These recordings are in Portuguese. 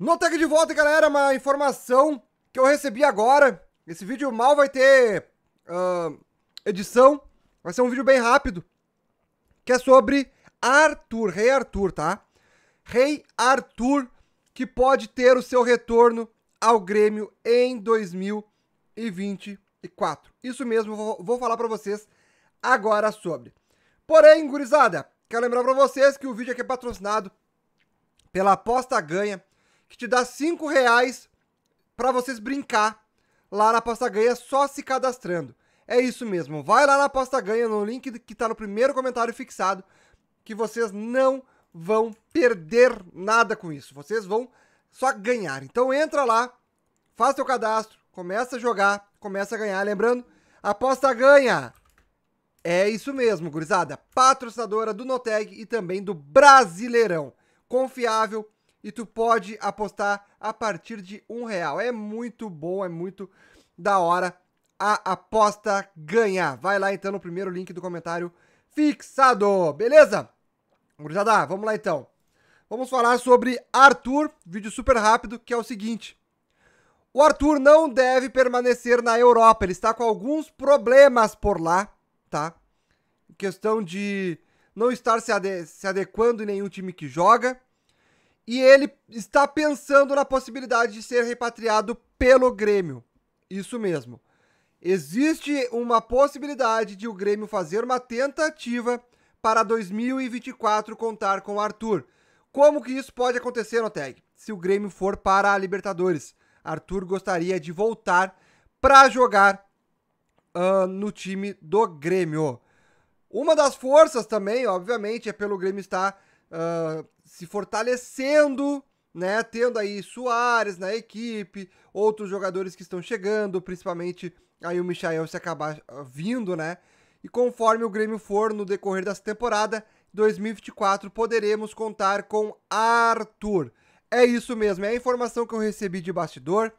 Notec de volta, galera, uma informação que eu recebi agora. Esse vídeo mal vai ter uh, edição, vai ser um vídeo bem rápido, que é sobre Arthur, Rei Arthur, tá? Rei Arthur, que pode ter o seu retorno ao Grêmio em 2024. Isso mesmo, vou, vou falar para vocês agora sobre. Porém, gurizada, quero lembrar para vocês que o vídeo aqui é patrocinado pela Aposta Ganha, que te dá cinco reais para vocês brincar lá na aposta Ganha só se cadastrando. É isso mesmo, vai lá na aposta Ganha no link que está no primeiro comentário fixado que vocês não vão perder nada com isso. Vocês vão só ganhar. Então entra lá, faz seu cadastro, começa a jogar, começa a ganhar. Lembrando, aposta ganha. É isso mesmo, gurizada. Patrocinadora do Noteg e também do Brasileirão. Confiável, e tu pode apostar a partir de um real. É muito bom, é muito da hora a aposta ganhar. Vai lá então no primeiro link do comentário fixado, beleza? dá? vamos lá então. Vamos falar sobre Arthur, vídeo super rápido, que é o seguinte. O Arthur não deve permanecer na Europa, ele está com alguns problemas por lá, tá? Questão de não estar se, ade se adequando em nenhum time que joga, e ele está pensando na possibilidade de ser repatriado pelo Grêmio. Isso mesmo. Existe uma possibilidade de o Grêmio fazer uma tentativa para 2024 contar com o Arthur. Como que isso pode acontecer, Noteg? Se o Grêmio for para a Libertadores. Arthur gostaria de voltar para jogar uh, no time do Grêmio. Uma das forças também, obviamente, é pelo Grêmio estar uh, se fortalecendo, né? Tendo aí Soares na equipe, outros jogadores que estão chegando, principalmente aí o Michael se acabar ah, vindo, né? E conforme o Grêmio for no decorrer dessa temporada, 2024 poderemos contar com Arthur. É isso mesmo, é a informação que eu recebi de bastidor,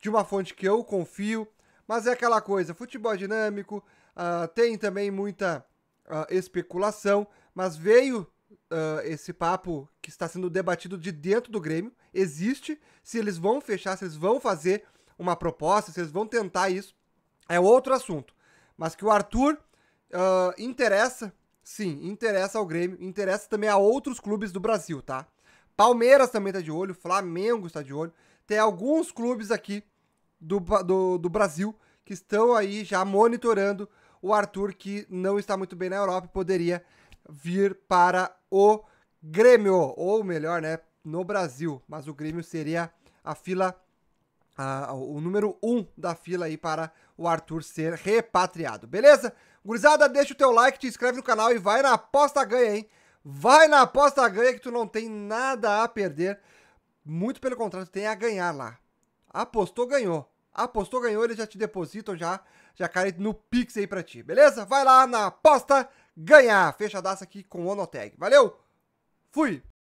de uma fonte que eu confio, mas é aquela coisa, futebol é dinâmico, uh, tem também muita uh, especulação, mas veio uh, esse papo que está sendo debatido de dentro do Grêmio existe, se eles vão fechar, se eles vão fazer uma proposta, se eles vão tentar isso, é outro assunto. Mas que o Arthur uh, interessa, sim, interessa ao Grêmio, interessa também a outros clubes do Brasil, tá? Palmeiras também está de olho, Flamengo está de olho, tem alguns clubes aqui do, do, do Brasil que estão aí já monitorando o Arthur, que não está muito bem na Europa, e poderia vir para o Grêmio, ou melhor, né, no Brasil, mas o Grêmio seria a fila a, o número 1 um da fila aí para o Arthur ser repatriado, beleza? Gurizada, deixa o teu like, te inscreve no canal e vai na aposta ganha, hein? Vai na aposta ganha que tu não tem nada a perder. Muito pelo contrário, tem a ganhar lá. Apostou, ganhou apostou, ganhou, eles já te depositam, já, já caem no Pix aí pra ti, beleza? Vai lá na aposta, ganhar, fechadaça aqui com o onotag, Valeu, fui!